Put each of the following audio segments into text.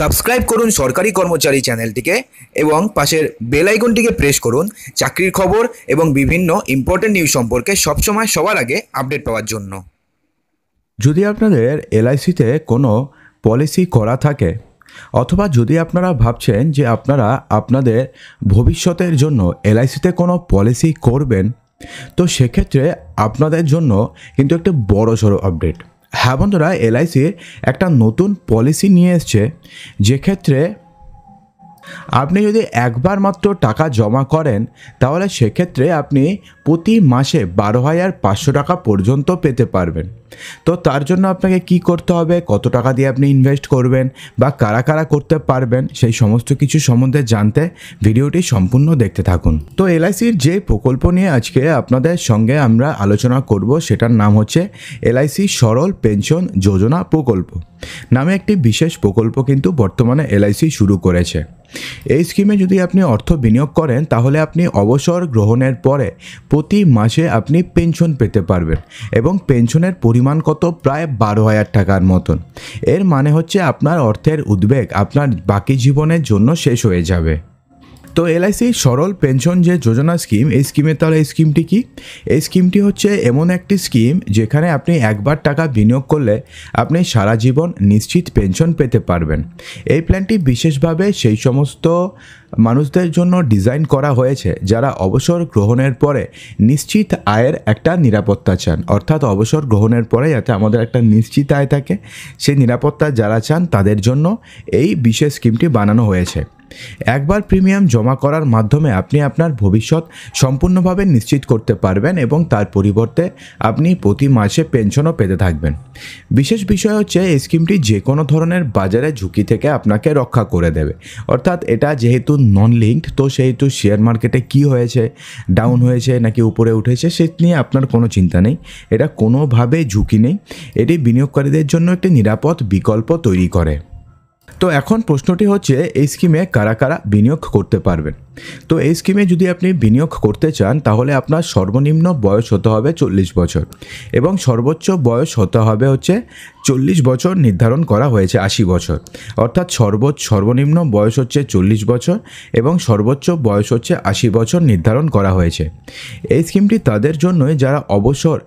subscribe করুন সরকারি কর্মচারী চ্যানেলটিকে এবং পাশের বেল আইকনটিকে প্রেস করুন চাকরির খবর এবং বিভিন্ন ইম্পর্টেন্ট নিউজ সম্পর্কে সবসময় সবার আগে আপডেট পাওয়ার জন্য যদি আপনাদের এলআইসিতে কোনো পলিসি করা থাকে অথবা যদি আপনারা ভাবছেন যে আপনারা আপনাদের ভবিষ্যতের জন্য এলআইসিতে কোনো পলিসি করবেন তো সেক্ষেত্রে আপনাদের জন্য কিন্তু একটা বড় সড়ো আপডেট হ্যাঁ বন্ধুরা এলআইসি একটা নতুন পলিসি নিয়ে এসছে যেক্ষেত্রে আপনি যদি একবার মাত্র টাকা জমা করেন তাহলে সেক্ষেত্রে আপনি প্রতি মাসে বারো হাজার পাঁচশো টাকা পর্যন্ত পেতে পারবেন তো তার জন্য আপনাকে কি করতে হবে কত টাকা দিয়ে আপনি ইনভেস্ট করবেন বা কারা কারা করতে পারবেন সেই সমস্ত কিছু সম্বন্ধে জানতে ভিডিওটি সম্পূর্ণ দেখতে থাকুন তো এলআইসির যে প্রকল্প নিয়ে আজকে আপনাদের সঙ্গে আমরা আলোচনা করব সেটার নাম হচ্ছে এলআইসি সরল পেনশন যোজনা প্রকল্প নামে একটি বিশেষ প্রকল্প কিন্তু বর্তমানে এলআইসি শুরু করেছে এই স্কিমে যদি আপনি অর্থ বিনিয়োগ করেন তাহলে আপনি অবসর গ্রহণের পরে প্রতি মাসে আপনি পেনশন পেতে পারবেন এবং পেনশনের পরিমাণ কত প্রায় বারো হাজার টাকার মতন এর মানে হচ্ছে আপনার অর্থের উদ্বেগ আপনার বাকি জীবনের জন্য শেষ হয়ে যাবে তো এলআইসি সরল পেনশন যে যোজনা স্কিম এই স্কিমের তাহলে এই স্কিমটি কি এই স্কিমটি হচ্ছে এমন একটি স্কিম যেখানে আপনি একবার টাকা বিনিয়োগ করলে আপনি সারা জীবন নিশ্চিত পেনশন পেতে পারবেন এই প্ল্যানটি বিশেষভাবে সেই সমস্ত মানুষদের জন্য ডিজাইন করা হয়েছে যারা অবসর গ্রহণের পরে নিশ্চিত আয়ের একটা নিরাপত্তা চান অর্থাৎ অবসর গ্রহণের পরে যাতে আমাদের একটা নিশ্চিত আয় থাকে সেই নিরাপত্তা যারা চান তাদের জন্য এই বিশেষ স্কিমটি বানানো হয়েছে একবার প্রিমিয়াম জমা করার মাধ্যমে আপনি আপনার ভবিষ্যৎ সম্পূর্ণভাবে নিশ্চিত করতে পারবেন এবং তার পরিবর্তে আপনি প্রতি মাসে পেনশনও পেতে থাকবেন বিশেষ বিষয় হচ্ছে এই স্কিমটি যে কোনো ধরনের বাজারে ঝুঁকি থেকে আপনাকে রক্ষা করে দেবে অর্থাৎ এটা যেহেতু নন লিঙ্কড তো সেহেতু শেয়ার মার্কেটে কি হয়েছে ডাউন হয়েছে নাকি উপরে উঠেছে সে নিয়ে আপনার কোনো চিন্তা নেই এটা কোনোভাবে ঝুঁকি নেই এটি বিনিয়োগকারীদের জন্য একটি নিরাপদ বিকল্প তৈরি করে তো এখন প্রশ্নটি হচ্ছে এই স্কিমে কারা কারা বিনিয়োগ করতে পারবেন তো এই স্কিমে যদি আপনি বিনিয়োগ করতে চান তাহলে আপনার সর্বনিম্ন বয়স হতে হবে চল্লিশ বছর এবং সর্বোচ্চ বয়স হতে হবে হচ্ছে চল্লিশ বছর নির্ধারণ করা হয়েছে আশি বছর অর্থাৎ সর্বোচ্চ সর্বনিম্ন বয়স হচ্ছে চল্লিশ বছর এবং সর্বোচ্চ বয়স হচ্ছে আশি বছর নির্ধারণ করা হয়েছে এই স্কিমটি তাদের জন্যই যারা অবসর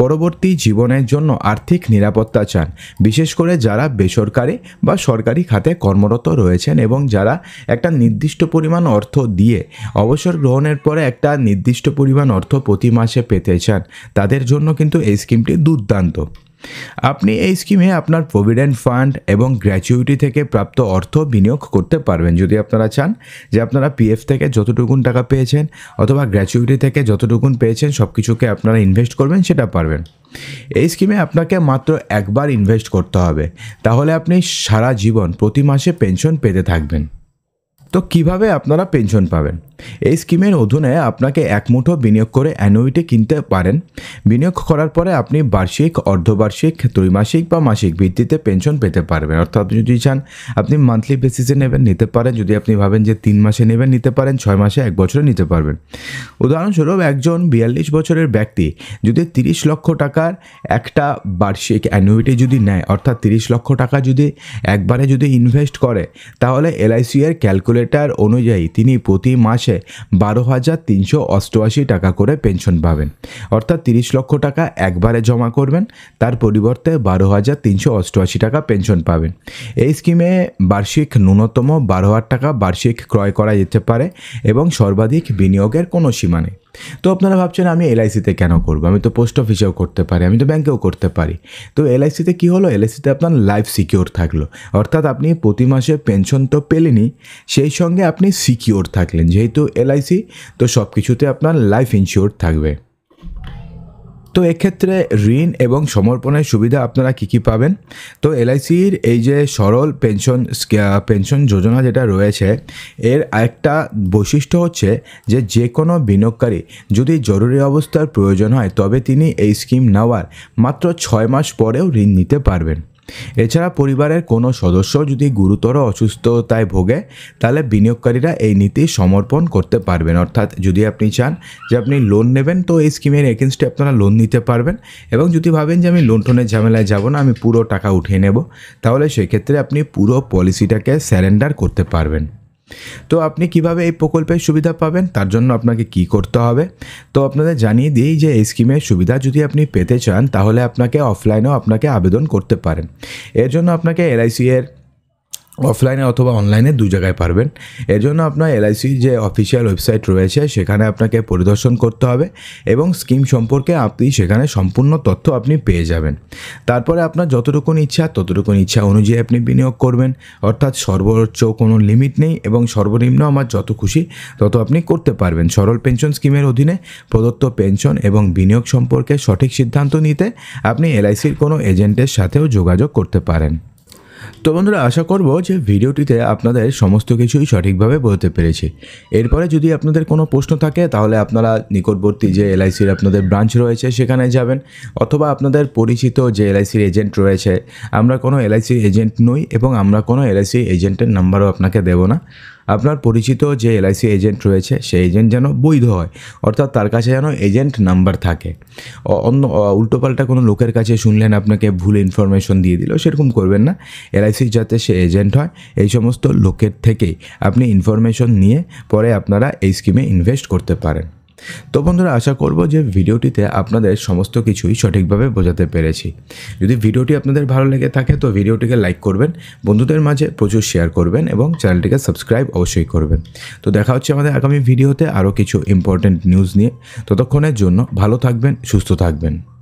পরবর্তী জীবনের জন্য আর্থিক নিরাপত্তা চান বিশেষ করে যারা বেসরকারি বা সরকারি খাতে কর্মরত রয়েছেন এবং যারা একটা নির্দিষ্ট পরিমাণ অর্থ দিয়ে অবসর গ্রহণের পরে একটা নির্দিষ্ট পরিমাণ অর্থ প্রতি মাসে পেতে চান তাদের জন্য কিন্তু এই স্কিমটি দুর্দান্ত আপনি এই স্কিমে আপনার প্রভিডেন্ট ফান্ড এবং গ্র্যাচুইটি থেকে প্রাপ্ত অর্থ বিনিয়োগ করতে পারবেন যদি আপনারা চান যে আপনারা পিএফ থেকে যতটুকুন টাকা পেয়েছেন অথবা গ্র্যাচুইটি থেকে যতটুকুন পেয়েছেন সব কিছুকে আপনারা ইনভেস্ট করবেন সেটা পারবেন এই স্কিমে আপনাকে মাত্র একবার ইনভেস্ট করতে হবে তাহলে আপনি সারা জীবন প্রতি মাসে পেনশন পেতে থাকবেন তো কিভাবে আপনারা পেনশন পাবেন এই স্কিমের অধীনে আপনাকে একমুঠো বিনিয়োগ করে অ্যানুইটি কিনতে পারেন বিনিয়োগ করার পরে আপনি বার্ষিক অর্ধবার্ষিক ত্রৈমাসিক বা মাসিক ভিত্তিতে পেনশন পেতে পারবেন অর্থাৎ আপনি যদি চান আপনি মান্থলি বেসিসে নেবেন নিতে পারেন যদি আপনি ভাবেন যে তিন মাসে নেবেন নিতে পারেন ছয় মাসে এক বছরে নিতে পারবেন উদাহরণস্বরূপ একজন বিয়াল্লিশ বছরের ব্যক্তি যদি তিরিশ লক্ষ টাকার একটা বার্ষিক অ্যানুইটি যদি নেয় অর্থাৎ তিরিশ লক্ষ টাকা যদি একবারে যদি ইনভেস্ট করে তাহলে এলআইসি এর ক্যালকুলেট ক্যালকুলেটার অনুযায়ী তিনি প্রতি মাসে বারো হাজার তিনশো অষ্টআশি টাকা করে পেনশন পাবেন অর্থাৎ তিরিশ লক্ষ টাকা একবারে জমা করবেন তার পরিবর্তে বারো হাজার তিনশো অষ্টআশি টাকা পেনশন পাবেন এই স্কিমে বার্ষিক ন্যূনতম বারো হাজার টাকা বার্ষিক ক্রয় করা যেতে পারে এবং সর্বাধিক বিনিয়োগের কোনো সীমা নেই তো আপনারা ভাবছেন আমি এলআইসিতে কেন করবো আমি তো পোস্ট অফিসেও করতে পারি আমি তো ব্যাংকেও করতে পারি তো এলআইসিতে কী হলো এলআইসিতে আপনার লাইফ সিকিওর থাকলো অর্থাৎ আপনি প্রতি মাসে পেনশন তো পেলেনি সেই সঙ্গে আপনি সিকিওর থাকলেন যেহেতু এলআইসি তো সব কিছুতে আপনার লাইফ ইনসিওর থাকবে তো এক্ষেত্রে ঋণ এবং সমর্পণের সুবিধা আপনারা কী কী পাবেন তো এলআইসির এই যে সরল পেনশন পেনশন যোজনা যেটা রয়েছে এর একটা বৈশিষ্ট্য হচ্ছে যে যে কোনো বিনিয়োগকারী যদি জরুরি অবস্থার প্রয়োজন হয় তবে তিনি এই স্কিম নেওয়ার মাত্র ছয় মাস পরেও ঋণ নিতে পারবেন এছাড়া পরিবারের কোনো সদস্য যদি গুরুতর অসুস্থতায় ভোগে তাহলে বিনিয়োগকারীরা এই নীতি সমর্পণ করতে পারবেন অর্থাৎ যদি আপনি চান যে আপনি লোন নেবেন তো এই স্কিমের এগেনস্টে আপনারা লোন নিতে পারবেন এবং যদি ভাবেন যে আমি লোন টোনের ঝামেলায় যাব না আমি পুরো টাকা উঠিয়ে নেব তাহলে সেক্ষেত্রে আপনি পুরো পলিসিটাকে স্যারেন্ডার করতে পারবেন তো আপনি কিভাবে এই প্রকল্পের সুবিধা পাবেন তার জন্য আপনাকে কি করতে হবে তো আপনাদের জানিয়ে দিই যে এই স্কিমের সুবিধা যদি আপনি পেতে চান তাহলে আপনাকে অফলাইনেও আপনাকে আবেদন করতে পারেন এর জন্য আপনাকে এলআইসি এর অফলাইনে অথবা অনলাইনে দু জায়গায় পারবেন এর জন্য আপনার এলআইসির যে অফিসিয়াল ওয়েবসাইট রয়েছে সেখানে আপনাকে পরিদর্শন করতে হবে এবং স্কিম সম্পর্কে আপনি সেখানে সম্পূর্ণ তথ্য আপনি পেয়ে যাবেন তারপরে আপনার যতটুকুন ইচ্ছা ততটুকুন ইচ্ছা অনুযায়ী আপনি বিনিয়োগ করবেন অর্থাৎ সর্বোচ্চ কোনো লিমিট নেই এবং সর্বনিম্ন আমার যত খুশি তত আপনি করতে পারবেন সরল পেনশন স্কিমের অধীনে প্রদত্ত পেনশন এবং বিনিয়োগ সম্পর্কে সঠিক সিদ্ধান্ত নিতে আপনি এলআইসির কোনো এজেন্টের সাথেও যোগাযোগ করতে পারেন তো বন্ধুরা আশা করব যে ভিডিওটিতে আপনাদের সমস্ত কিছুই সঠিকভাবে বলতে পেরেছি এরপরে যদি আপনাদের কোনো প্রশ্ন থাকে তাহলে আপনারা নিকটবর্তী যে এলআইসির আপনাদের ব্রাঞ্চ রয়েছে সেখানে যাবেন অথবা আপনাদের পরিচিত যে এলআইসির এজেন্ট রয়েছে আমরা কোনো এলআইসির এজেন্ট নই এবং আমরা কোনো এলআইসির এজেন্টের নাম্বারও আপনাকে দেব না আপনার পরিচিত যে এলআইসি এজেন্ট রয়েছে সেই এজেন্ট যেন বৈধ হয় অর্থাৎ তার কাছে যেন এজেন্ট নাম্বার থাকে অন্য উল্টোপাল্টা কোনো লোকের কাছে শুনলেন আপনাকে ভুল ইনফরমেশন দিয়ে দিল সেরকম করবেন না এলআইসি যাতে সে এজেন্ট হয় এই সমস্ত লোকের থেকেই আপনি ইনফরমেশন নিয়ে পরে আপনারা এই স্কিমে ইনভেস্ট করতে পারেন তো বন্ধুরা আশা করব যে ভিডিওটিতে আপনাদের সমস্ত কিছুই সঠিকভাবে বোঝাতে পেরেছি যদি ভিডিওটি আপনাদের ভালো লেগে থাকে তো ভিডিওটিকে লাইক করবেন বন্ধুদের মাঝে প্রচুর শেয়ার করবেন এবং চ্যানেলটিকে সাবস্ক্রাইব অবশ্যই করবেন তো দেখা হচ্ছে আমাদের আগামী ভিডিওতে আরও কিছু ইম্পর্ট্যান্ট নিউজ নিয়ে ততক্ষণের জন্য ভালো থাকবেন সুস্থ থাকবেন